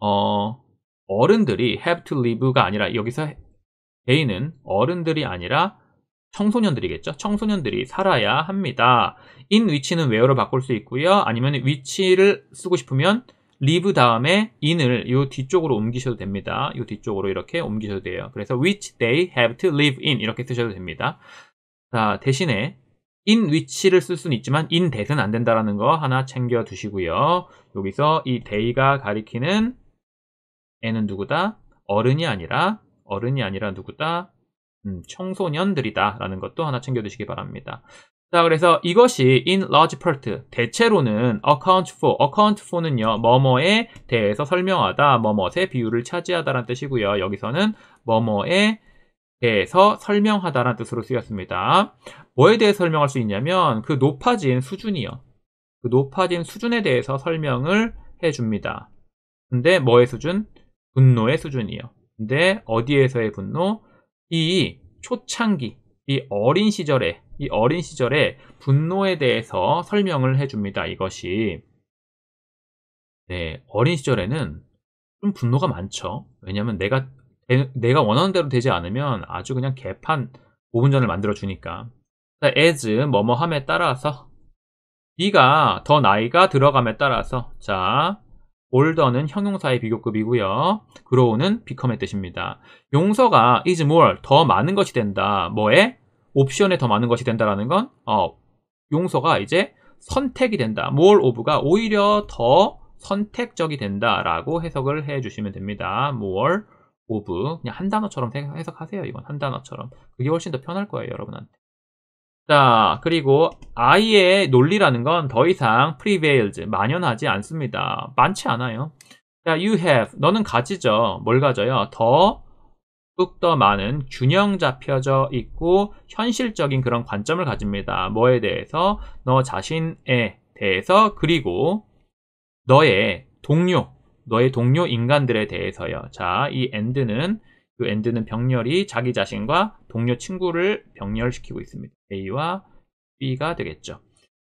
어 어른들이 have to live가 아니라 여기서 개인은 어른들이 아니라 청소년들이겠죠. 청소년들이 살아야 합니다. 인 위치는 where로 바꿀 수 있고요. 아니면 위치를 쓰고 싶으면 live 다음에 in을 이 뒤쪽으로 옮기셔도 됩니다. 이 뒤쪽으로 이렇게 옮기셔도 돼요. 그래서 which they have to live in 이렇게 쓰셔도 됩니다. 자, 대신에 인 위치를 쓸 수는 있지만 인 대는 안 된다라는 거 하나 챙겨 두시고요. 여기서 이 day가 가리키는 애는 누구다? 어른이 아니라 어른이 아니라 누구다? 음, 청소년들이다 라는 것도 하나 챙겨두시기 바랍니다. 자 그래서 이것이 in large part 대체로는 account for account for는요 뭐뭐에 대해서 설명하다 뭐뭐의 비율을 차지하다라는 뜻이고요 여기서는 뭐뭐에 대해서 설명하다라는 뜻으로 쓰였습니다 뭐에 대해 설명할 수 있냐면 그 높아진 수준이요 그 높아진 수준에 대해서 설명을 해줍니다 근데 뭐의 수준? 분노의 수준이요 근데 어디에서의 분노? 이 초창기, 이 어린 시절에, 이 어린 시절에 분노에 대해서 설명을 해줍니다. 이것이. 네, 어린 시절에는 좀 분노가 많죠. 왜냐면 내가, 내가 원하는 대로 되지 않으면 아주 그냥 개판 5분전을 만들어주니까. as, 뭐뭐함에 따라서, 네가 더 나이가 들어감에 따라서, 자, 올더는 형용사의 비교급이고요. 그로우는 비컴의 뜻입니다. 용서가 is more, 더 많은 것이 된다. 뭐에? 옵션에 더 많은 것이 된다라는 건 어, 용서가 이제 선택이 된다. more of가 오히려 더 선택적이 된다라고 해석을 해주시면 됩니다. more of 그냥 한 단어처럼 해석하세요. 이건 한 단어처럼 그게 훨씬 더 편할 거예요 여러분한테. 자, 그리고 아이의 논리라는 건 더 이상 prevails, 만연하지 않습니다. 많지 않아요. 자, you have, 너는 가지죠. 뭘 가져요? 더, 뚝더 많은 균형 잡혀져 있고 현실적인 그런 관점을 가집니다. 뭐에 대해서? 너 자신에 대해서, 그리고 너의 동료, 너의 동료 인간들에 대해서요. 자, 이 end는, 그 end는 병렬이 자기 자신과 동료 친구를 병렬시키고 있습니다. A와 B가 되겠죠.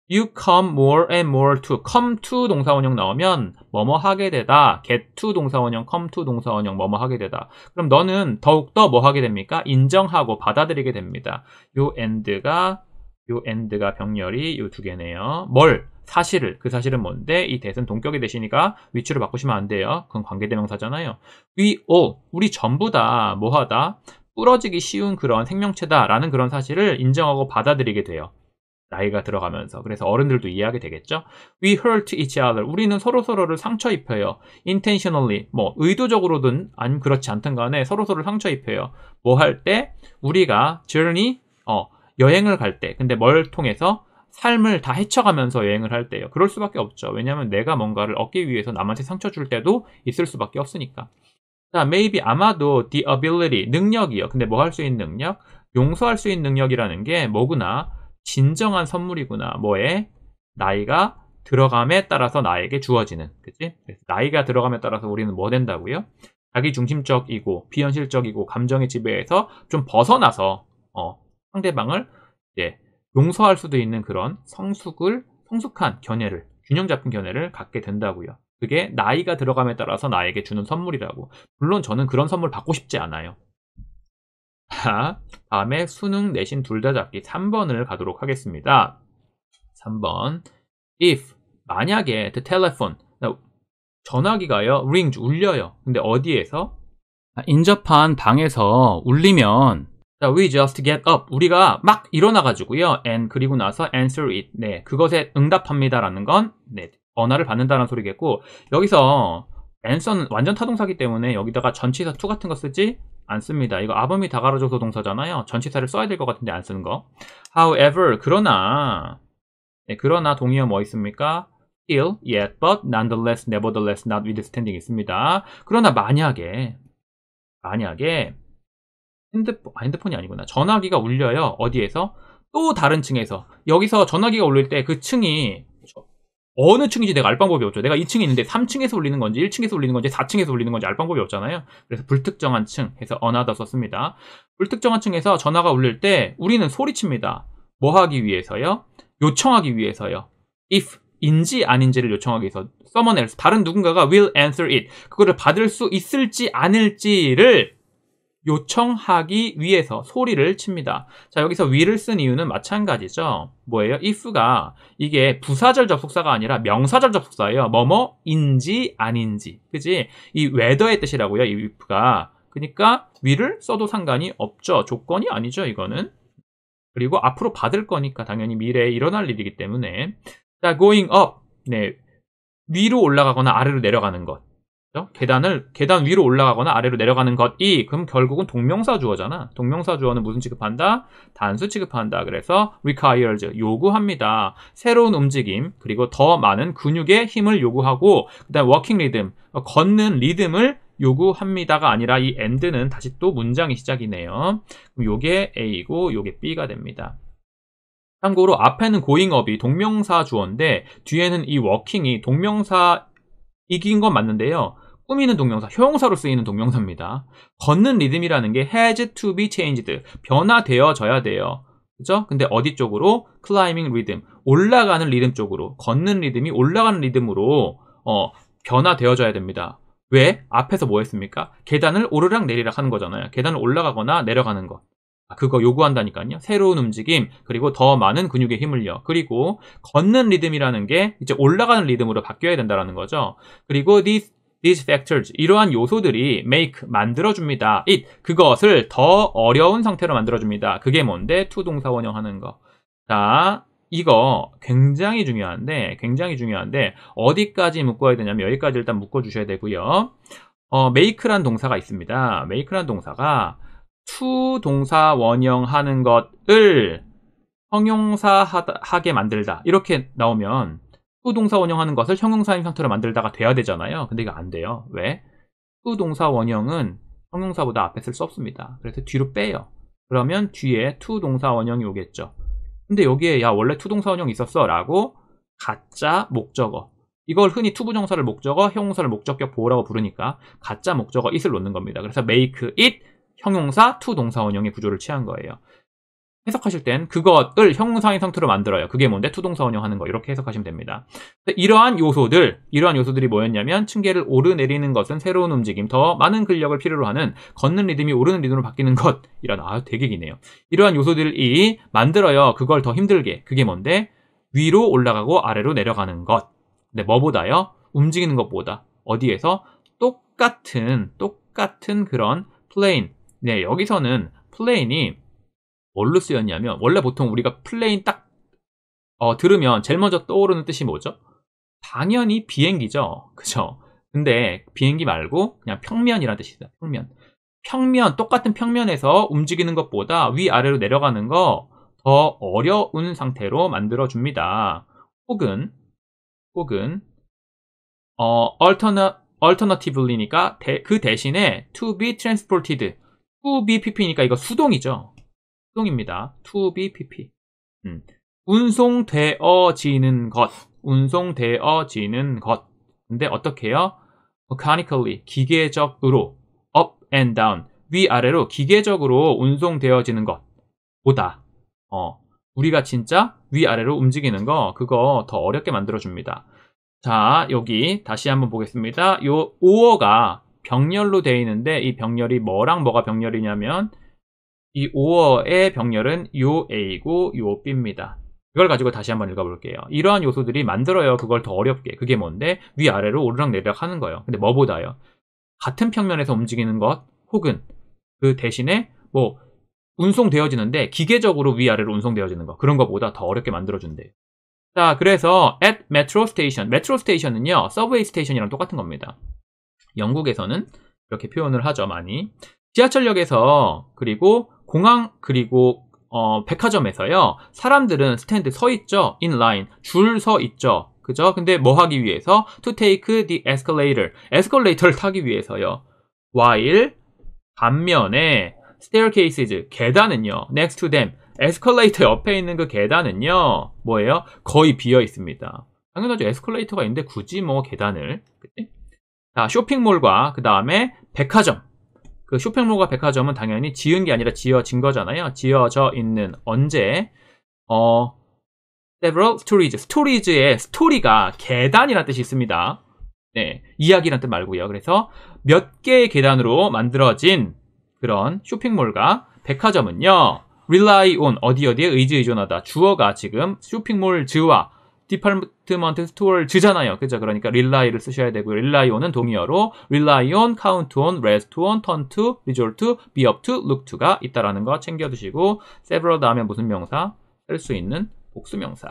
You come more and more to. come to 동사원형 나오면 뭐뭐 하게 되다. get to 동사원형, come to 동사원형 뭐뭐 하게 되다. 그럼 너는 더욱더 뭐 하게 됩니까? 인정하고 받아들이게 됩니다. 요 and가 요 and가 병렬이 요 두 개네요. 뭘? 사실을. 그 사실은 뭔데? 이 대은 동격이 되시니까 위치를 바꾸시면 안 돼요. 그건 관계대명사잖아요. We all. 우리 전부 다 뭐하다? 부러지기 쉬운 그런 생명체다라는 그런 사실을 인정하고 받아들이게 돼요. 나이가 들어가면서 그래서 어른들도 이해하게 되겠죠. We hurt each other. 우리는 서로 서로를 상처 입혀요. Intentionally 뭐 의도적으로든 아니면 그렇지 않든 간에 서로 서로를 상처 입혀요. 뭐 할 때 우리가 journey 어 여행을 갈 때 근데 뭘 통해서 삶을 다 헤쳐가면서 여행을 할 때요. 그럴 수밖에 없죠. 왜냐하면 내가 뭔가를 얻기 위해서 남한테 상처 줄 때도 있을 수밖에 없으니까. 자, maybe 아마도 the ability 능력이요. 근데 뭐 할 수 있는 능력? 용서할 수 있는 능력이라는 게 뭐구나? 진정한 선물이구나. 뭐에? 나이가 들어감에 따라서 나에게 주어지는. 그치? 나이가 들어감에 따라서 우리는 뭐 된다고요? 자기 중심적이고 비현실적이고 감정의 지배에서 좀 벗어나서 어, 상대방을 이제 용서할 수도 있는 그런 성숙을 성숙한 견해를 균형 잡힌 견해를 갖게 된다고요. 그게 나이가 들어감에 따라서 나에게 주는 선물이라고. 물론 저는 그런 선물 받고 싶지 않아요. 다음에 수능 내신 둘 다 잡기 3번을 가도록 하겠습니다. 3번. If, 만약에 the telephone, 전화기가요, ring, 울려요. 근데 어디에서? 인접한 아, 방에서 울리면 we just get up. 우리가 막 일어나가지고요. and 그리고 나서 answer it. 네, 그것에 응답합니다라는 건 네, 언어를 받는다는 소리겠고 여기서 앤서는 완전 타동사기 때문에 여기다가 전치사 2 같은 거 쓰지 않습니다. 이거 아범이 다가로조서 동사잖아요. 전치사를 써야 될 것 같은데 안 쓰는 거. However, 그러나 네, 그러나 동의어 뭐 있습니까? Still, yet, but, nonetheless, nevertheless, notwithstanding 있습니다. 그러나 만약에 만약에 핸드폰, 아, 핸드폰이 아니구나. 전화기가 울려요. 어디에서? 또 다른 층에서. 여기서 전화기가 울릴 때 그 층이 어느 층인지 내가 알 방법이 없죠. 내가 2층에 있는데 3층에서 올리는 건지 1층에서 올리는 건지 4층에서 올리는 건지 알 방법이 없잖아요. 그래서 불특정한 층 해서 언하다 썼습니다. 불특정한 층에서 전화가 울릴 때 우리는 소리칩니다. 뭐 하기 위해서요? 요청하기 위해서요. if 인지 아닌지를 요청하기 위해서 someone else 다른 누군가가 will answer it 그거를 받을 수 있을지 아닐지를 요청하기 위해서 소리를 칩니다. 자, 여기서 will을 쓴 이유는 마찬가지죠. 뭐예요? if가 이게 부사절 접속사가 아니라 명사절 접속사예요. 뭐뭐인지 아닌지. 그지? 이 whether의 뜻이라고요. 이 if가. 그러니까 will을 써도 상관이 없죠. 조건이 아니죠, 이거는. 그리고 앞으로 받을 거니까 당연히 미래에 일어날 일이기 때문에. 자, going up. 네. 위로 올라가거나 아래로 내려가는 것. 계단을 계단 위로 올라가거나 아래로 내려가는 것 이 그럼 결국은 동명사 주어잖아. 동명사 주어는 무슨 취급한다? 단수 취급한다. 그래서 requires 요구합니다. 새로운 움직임 그리고 더 많은 근육의 힘을 요구하고 그다음 워킹 리듬 걷는 리듬을 요구합니다가 아니라 이 and는 다시 또 문장이 시작이네요. 요게 A고 요게 B가 됩니다. 참고로 앞에는 고잉업이 동명사 주어인데 뒤에는 이 워킹이 동명사 이긴 건 맞는데요. 꾸미는 동명사, 효용사로 쓰이는 동명사입니다. 걷는 리듬이라는 게 has to be changed, 변화되어져야 돼요. 그죠? 근데 어디 쪽으로? climbing rhythm, 올라가는 리듬 쪽으로, 걷는 리듬이 올라가는 리듬으로 어, 변화되어져야 됩니다. 왜? 앞에서 뭐 했습니까? 계단을 오르락 내리락 하는 거잖아요. 계단을 올라가거나 내려가는 것. 아, 그거 요구한다니까요. 새로운 움직임, 그리고 더 많은 근육의 힘을요. 그리고 걷는 리듬이라는 게 이제 올라가는 리듬으로 바뀌어야 된다는 거죠. 그리고 this These factors, 이러한 요소들이 make, 만들어줍니다. It, 그것을 더 어려운 상태로 만들어줍니다. 그게 뭔데? to 동사원형 하는 거. 자, 이거 굉장히 중요한데, 굉장히 중요한데, 어디까지 묶어야 되냐면 여기까지 일단 묶어주셔야 되고요. 어, make란 동사가 있습니다. make란 동사가 to 동사 원형하는 것을 형용사하게 만들다 이렇게 나오면 동사 원형하는 것을 형용사인 상태로 만들다가 돼야 되잖아요. 근데 이거 안 돼요. 왜? 그 동사 원형은 형용사보다 앞에 쓸 수 없습니다. 그래서 뒤로 빼요. 그러면 뒤에 투 동사 원형이 오겠죠. 근데 여기에 야 원래 투 동사 원형 있었어 라고 가짜 목적어 이걸 흔히 투부정사를 목적어, 형용사를 목적격 보호라고 부르니까 가짜 목적어 it을 놓는 겁니다. 그래서 make it 형용사 투 동사 원형의 구조를 취한 거예요. 해석하실 땐 그것을 형상의 상태로 만들어요. 그게 뭔데? 투동사 운영하는 거. 이렇게 해석하시면 됩니다. 이러한 요소들, 이러한 요소들이 뭐였냐면 층계를 오르내리는 것은 새로운 움직임, 더 많은 근력을 필요로 하는 걷는 리듬이 오르는 리듬으로 바뀌는 것. 이런 아 되게 기네요. 이러한 요소들이 만들어요. 그걸 더 힘들게. 그게 뭔데? 위로 올라가고 아래로 내려가는 것. 근데 뭐보다요? 움직이는 것보다 어디에서 똑같은 똑같은 그런 플레인. 네, 여기서는 플레인이 뭘로 쓰였냐면 원래 보통 우리가 플레인 딱 어, 들으면 제일 먼저 떠오르는 뜻이 뭐죠? 당연히 비행기죠. 그죠? 근데 비행기 말고 그냥 평면이라는 뜻이다. 평면. 평면, 똑같은 평면에서 움직이는 것보다 위아래로 내려가는 거 더 어려운 상태로 만들어줍니다. 혹은, 혹은, 어, alternate, alternatively니까 그 대신에 to be transported. to be pp니까 이거 수동이죠. 수동입니다. to be pp. 음. 운송되어지는 것. 운송되어지는 것. 근데 어떻게 해요? mechanically, 기계적으로. up and down, 위아래로 기계적으로 운송되어지는 것. 보다. 어. 우리가 진짜 위아래로 움직이는 거 그거 더 어렵게 만들어줍니다. 자, 여기 다시 한번 보겠습니다. 요 5어가 병렬로 되어 있는데 이 병렬이 뭐랑 뭐가 병렬이냐면 이오어의 병렬은 요 A고 요 B입니다. 이걸 가지고 다시 한번 읽어볼게요. 이러한 요소들이 만들어요. 그걸 더 어렵게. 그게 뭔데? 위아래로 오르락내리락 하는 거예요. 근데 뭐보다요? 같은 평면에서 움직이는 것 혹은 그 대신에 뭐 운송되어지는데 기계적으로 위아래로 운송되어지는 것 그런 것보다더 어렵게 만들어준대요. 자, 그래서 at metro station. metro station은요, 서브웨이 스테이션이랑 똑같은 겁니다. 영국에서는 이렇게 표현을 하죠, 많이. 지하철역에서 그리고 공항 그리고 어, 백화점에서요. 사람들은 스탠드 서 있죠. in line. 줄서 있죠. 그죠? 근데 뭐 하기 위해서? to take the escalator. 에스컬레이터를 타기 위해서요. while 반면에 staircases 계단은요. next to them. 에스컬레이터 옆에 있는 그 계단은요. 뭐예요? 거의 비어 있습니다. 당연하죠. 에스컬레이터가 있는데 굳이 뭐 계단을. 그치? 자, 쇼핑몰과 그 다음에 백화점. 그쇼핑몰과 백화점은 당연히 지은 게 아니라 지어진 거잖아요. 지어져 있는 언제 어 several stories, storie스의 스토리가 계단이라는 뜻이 있습니다. 네, 이야기란 뜻 말고요. 그래서 몇 개의 계단으로 만들어진 그런 쇼핑몰과 백화점은요. rely on 어디 어디에 의지 의존하다. 주어가 지금 쇼핑몰 즈와 디파트먼트 스토어를 지잖아요. 그죠? 그러니까 릴라이를 쓰셔야 되고요. 릴라이온은 동의어로 릴라이온, 카운트온, 레스 t 온 턴투, 리졸트, 비업투, 룩투가 있다라는 거 챙겨두시고 several 다음에 무슨 명사? 쓸수 있는 복수명사.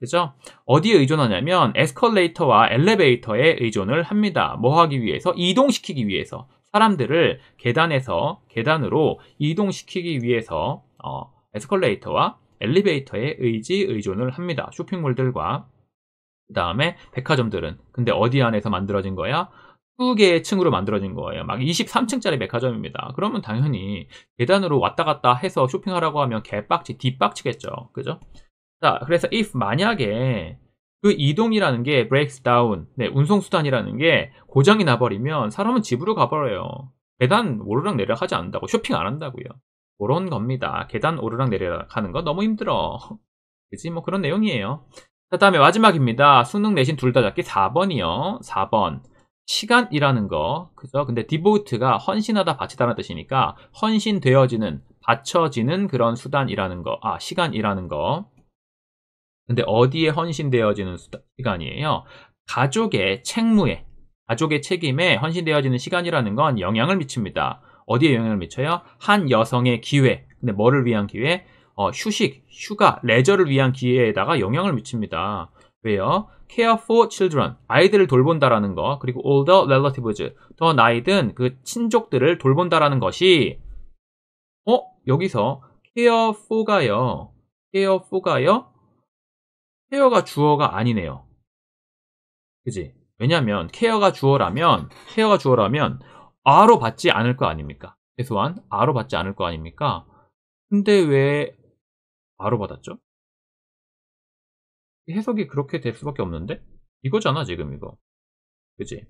그죠? 어디에 의존하냐면 에스컬레이터와 엘리베이터에 의존을 합니다. 뭐 하기 위해서? 이동시키기 위해서. 사람들을 계단에서 계단으로 이동시키기 위해서 어, 에스컬레이터와 엘리베이터에 의지 의존을 합니다. 쇼핑몰들과 그 다음에 백화점들은 근데 어디 안에서 만들어진 거야? 두 개의 층으로 만들어진 거예요. 막 23층짜리 백화점입니다. 그러면 당연히 계단으로 왔다 갔다 해서 쇼핑하라고 하면 개빡치, 뒷빡치겠죠. 그죠? 자, 그래서 if 만약에 그 이동이라는 게 breaks down, 네, 운송수단이라는 게 고장이 나버리면 사람은 집으로 가버려요. 계단 오르락 내리락 하지 않는다고, 쇼핑 안 한다고요. 그런 겁니다. 계단 오르락 내리락 하는 거 너무 힘들어. 그지? 뭐 그런 내용이에요. 자, 다음에 마지막입니다. 수능 내신 둘 다 잡기 4번이요. 4번. 시간이라는 거. 그죠? 근데 디보트가 헌신하다 바치다라는 뜻이니까 헌신되어지는, 바쳐지는 그런 수단이라는 거. 아, 시간이라는 거. 근데 어디에 헌신되어지는 수단, 시간이에요? 가족의 책무에, 가족의 책임에 헌신되어지는 시간이라는 건 영향을 미칩니다. 어디에 영향을 미쳐요? 한 여성의 기회. 근데 뭐를 위한 기회? 어, 휴식, 휴가, 레저를 위한 기회에다가 영향을 미칩니다. 왜요? care for children, 아이들을 돌본다라는 거, 그리고 older relatives, 더 나이 든그 친족들을 돌본다라는 것이, 어? 여기서 care for가요, care for가요? care가 주어가 아니네요. 그지? 왜냐면, 하 care가 주어라면, care가 주어라면, R로 받지 않을 거 아닙니까? S1 R로 받지 않을 거 아닙니까? 근데 왜 R로 받았죠? 해석이 그렇게 될 수밖에 없는데? 이거잖아 지금 이거 그지?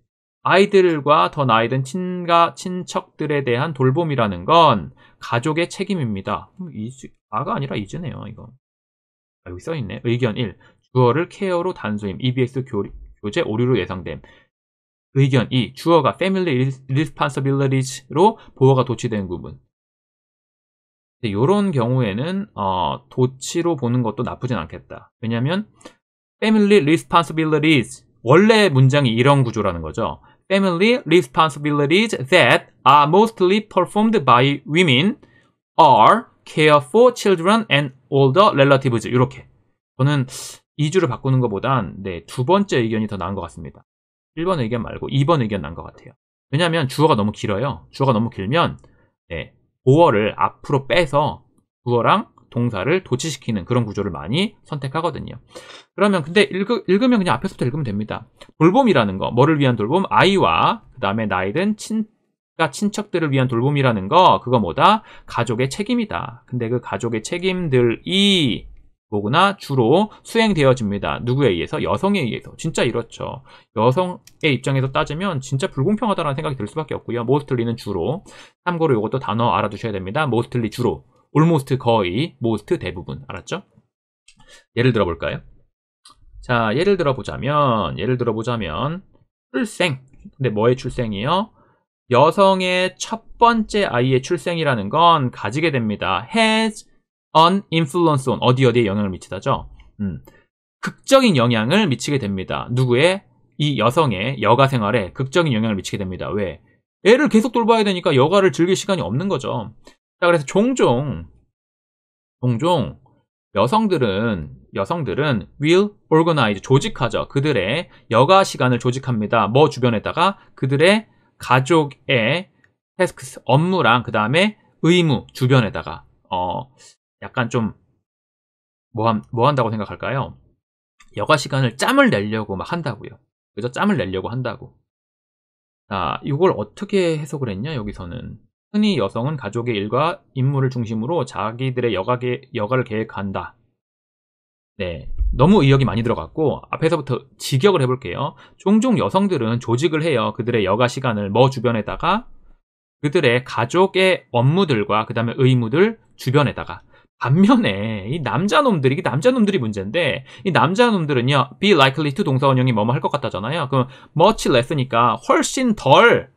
아이들과 더 나이든 친가, 친척들에 대한 돌봄이라는 건 가족의 책임입니다. 뭐 이즈, 아가 아니라 이즈네요, 이거. 아, 여기 써있네. 의견 1. 주어를 케어로 단수임. EBS 교, 교재 오류로 예상됨. 의견 2. 주어가 family responsibilities로 보호가 도치되는 부분. 이런 경우에는 어, 도치로 보는 것도 나쁘진 않겠다. 왜냐하면 family responsibilities 원래 문장이 이런 구조라는 거죠. Family responsibilities that are mostly performed by women are care for children and older relatives 이렇게 저는 2주를 바꾸는 것보단 네, 두 번째 의견이 더 나은 것 같습니다. 1번 의견 말고 2번 의견 난 것 같아요. 왜냐하면 주어가 너무 길어요. 주어가 너무 길면 네, 보어를 앞으로 빼서 주어랑 동사를 도치시키는 그런 구조를 많이 선택하거든요. 그러면 근데 읽으, 면 그냥 앞에서부터 읽으면 됩니다. 돌봄이라는 거, 뭐를 위한 돌봄? 아이와 그 다음에 나이든 친, 가 친척들을 위한 돌봄이라는 거, 그거 뭐다? 가족의 책임이다. 근데 그 가족의 책임들이 뭐구나 주로 수행되어집니다. 누구에 의해서? 여성에 의해서. 진짜 이렇죠. 여성의 입장에서 따지면 진짜 불공평하다는 생각이 들 수밖에 없고요. 모스틀리는 주로. 참고로 이것도 단어 알아두셔야 됩니다. 모스틀리 주로. 올모스트 거의, 모스트 대부분. 알았죠? 예를 들어볼까요? 자, 예를 들어보자면, 예를 들어보자면, 출생. 근데 뭐의 출생이요? 여성의 첫 번째 아이의 출생이라는 건 가지게 됩니다. has on, influence on 어디 어디에 영향을 미치다죠. 음, 극적인 영향을 미치게 됩니다. 누구의 이 여성의 여가 생활에 극적인 영향을 미치게 됩니다. 왜? 애를 계속 돌봐야 되니까 여가를 즐길 시간이 없는 거죠. 자, 그래서 종종 종종 여성들은 여성들은 will organize 조직하죠. 그들의 여가 시간을 조직합니다. 뭐 주변에다가 그들의 가족의 테스크 업무랑 그 다음에 의무 주변에다가 어 약간 좀뭐뭐 한다고 생각할까요? 여가 시간을 짬을 내려고 막 한다고요. 그래서 짬을 내려고 한다고. 아, 이걸 어떻게 해석을 했냐, 여기서는. 흔히 여성은 가족의 일과 임무를 중심으로 자기들의 여가 계, 여가를 계획한다. 네. 너무 의욕이 많이 들어갔고, 앞에서부터 직역을 해볼게요. 종종 여성들은 조직을 해요. 그들의 여가 시간을 뭐 주변에다가, 그들의 가족의 업무들과, 그 다음에 의무들 주변에다가. 반면에 이 남자놈들이 남자놈들이 문제인데 이 남자놈들은요 be likely to 동사원형이 뭐뭐 할 것 같다잖아요 그럼 much less니까 훨씬 덜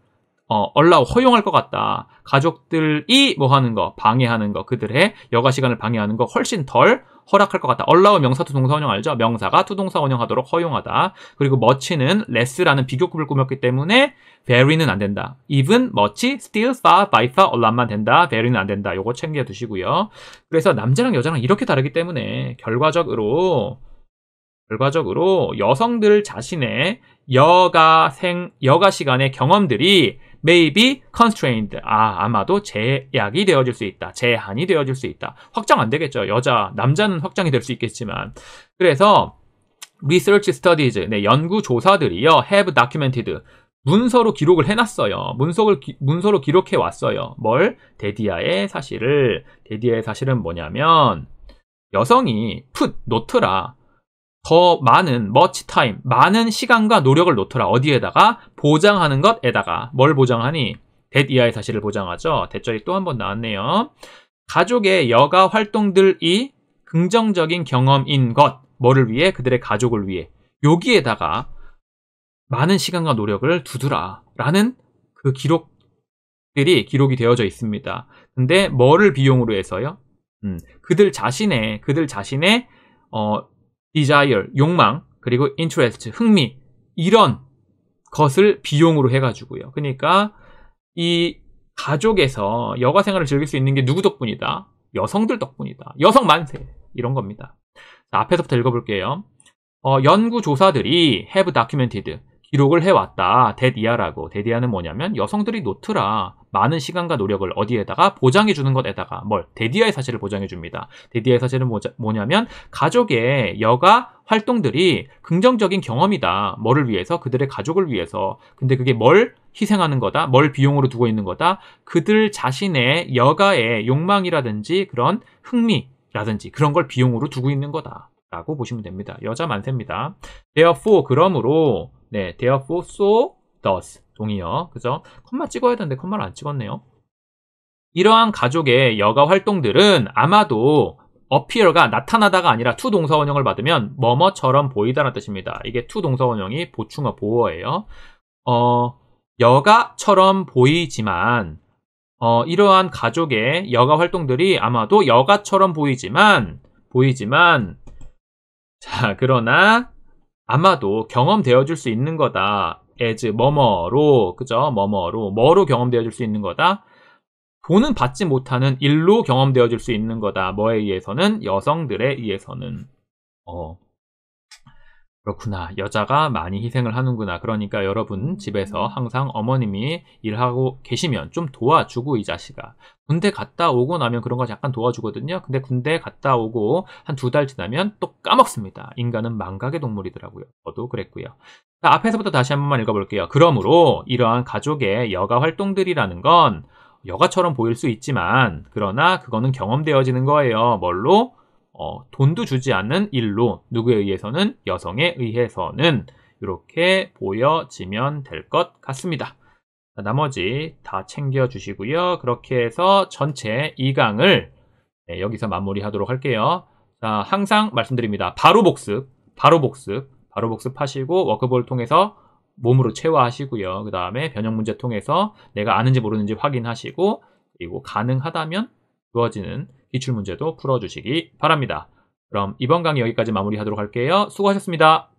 어, allow 허용할 것 같다 가족들이 뭐 하는 거 방해하는 거 그들의 여가 시간을 방해하는 거 훨씬 덜 허락할 것 같다. 얼라우 명사 투동사 원형 알죠? 명사가 투동사 원형하도록 허용하다. 그리고 머치는 less라는 비교급을 꾸몄기 때문에 very는 안 된다. even, much, still, far, by far, all만 된다. very는 안 된다. 요거 챙겨 두시고요. 그래서 남자랑 여자랑 이렇게 다르기 때문에 결과적으로 결과적으로 여성들 자신의 여가 생 여가 시간의 경험들이 may be constrained. 아, 아마도 제약이 되어질 수 있다. 제한이 되어질 수 있다. 확장 안 되겠죠. 여자, 남자는 확장이 될 수 있겠지만. 그래서 research studies, 네, 연구 조사들이요. have documented. 문서로 기록을 해놨어요. 문서를 기, 문서로 기록해 왔어요. 뭘? 데디아의 사실을. 데디아의 사실은 뭐냐면 여성이 put 놓더라 더 많은 머치 타임, 많은 시간과 노력을 놓더라. 어디에다가 보장하는 것에다가 뭘 보장하니? t h a 이하의 사실을 보장하죠. 대절이 또한 번 나왔네요. 가족의 여가 활동들이 긍정적인 경험인 것, 뭐를 위해? 그들의 가족을 위해. 여기에다가 많은 시간과 노력을 두더라 라는 그 기록들이 기록이 되어져 있습니다. 근데 뭐를 비용으로 해서요? 음, 그들 자신의, 그들 자신의, 어, desire, 욕망, 그리고 interest, 흥미 이런 것을 비용으로 해가지고요. 그러니까 이 가족에서 여가 생활을 즐길 수 있는 게 누구 덕분이다? 여성들 덕분이다. 여성 만세 이런 겁니다. 자, 앞에서부터 읽어볼게요. 어, 연구 조사들이 have documented 기록을 해왔다. 데디아라고. 데디아는 뭐냐면 여성들이 노트라 많은 시간과 노력을 어디에다가 보장해 주는 것에다가 뭘 데디아의 사실을 보장해 줍니다. 데디아의 사실은 뭐냐면 가족의 여가 활동들이 긍정적인 경험이다. 뭐를 위해서 그들의 가족을 위해서. 근데 그게 뭘 희생하는 거다. 뭘 비용으로 두고 있는 거다. 그들 자신의 여가의 욕망이라든지 그런 흥미라든지 그런 걸 비용으로 두고 있는 거다. 라고 보시면 됩니다. 여자 만세입니다. Therefore, 그러므로 네, therefore so does 동의어 그죠? 콤마 찍어야 되는데 콤마를안 찍었네요. 이러한 가족의 여가 활동들은 아마도 어피어가 나타나다가 아니라 투 동사원형을 받으면 뭐뭐처럼 보이다라는 뜻입니다. 이게 투 동사원형이 보충어 보어예요. 어, 여가처럼 보이지만 어, 이러한 가족의 여가 활동들이 아마도 여가처럼 보이지만 보이지만 자 그러나 아마도 경험되어 줄 수 있는 거다. as 뭐뭐로 그죠? 뭐뭐로 뭐로 경험되어 줄 수 있는 거다. 보는 받지 못하는 일로 경험되어 줄 수 있는 거다. 뭐에 의해서는 여성들에 의해서는 어 그렇구나. 여자가 많이 희생을 하는구나. 그러니까 여러분 집에서 음. 항상 어머님이 일하고 계시면 좀 도와주고 이 자식아. 군대 갔다 오고 나면 그런 거 잠깐 도와주거든요. 근데 군대 갔다 오고 한 두 달 지나면 또 까먹습니다. 인간은 망각의 동물이더라고요. 저도 그랬고요. 자, 앞에서부터 다시 한 번만 읽어볼게요. 그러므로 이러한 가족의 여가 활동들이라는 건 여가처럼 보일 수 있지만 그러나 그거는 경험되어지는 거예요. 뭘로? 어, 돈도 주지 않는 일로 누구에 의해서는 여성에 의해서는 이렇게 보여지면 될 것 같습니다. 나머지 다 챙겨주시고요. 그렇게 해서 전체 2강을 네, 여기서 마무리하도록 할게요. 자, 항상 말씀드립니다. 바로 복습, 바로 복습, 바로 복습하시고 워크볼 통해서 몸으로 체화하시고요. 그 다음에 변형 문제 통해서 내가 아는지 모르는지 확인하시고 그리고 가능하다면 주어지는 기출문제도 풀어주시기 바랍니다. 그럼 이번 강의 여기까지 마무리하도록 할게요. 수고하셨습니다.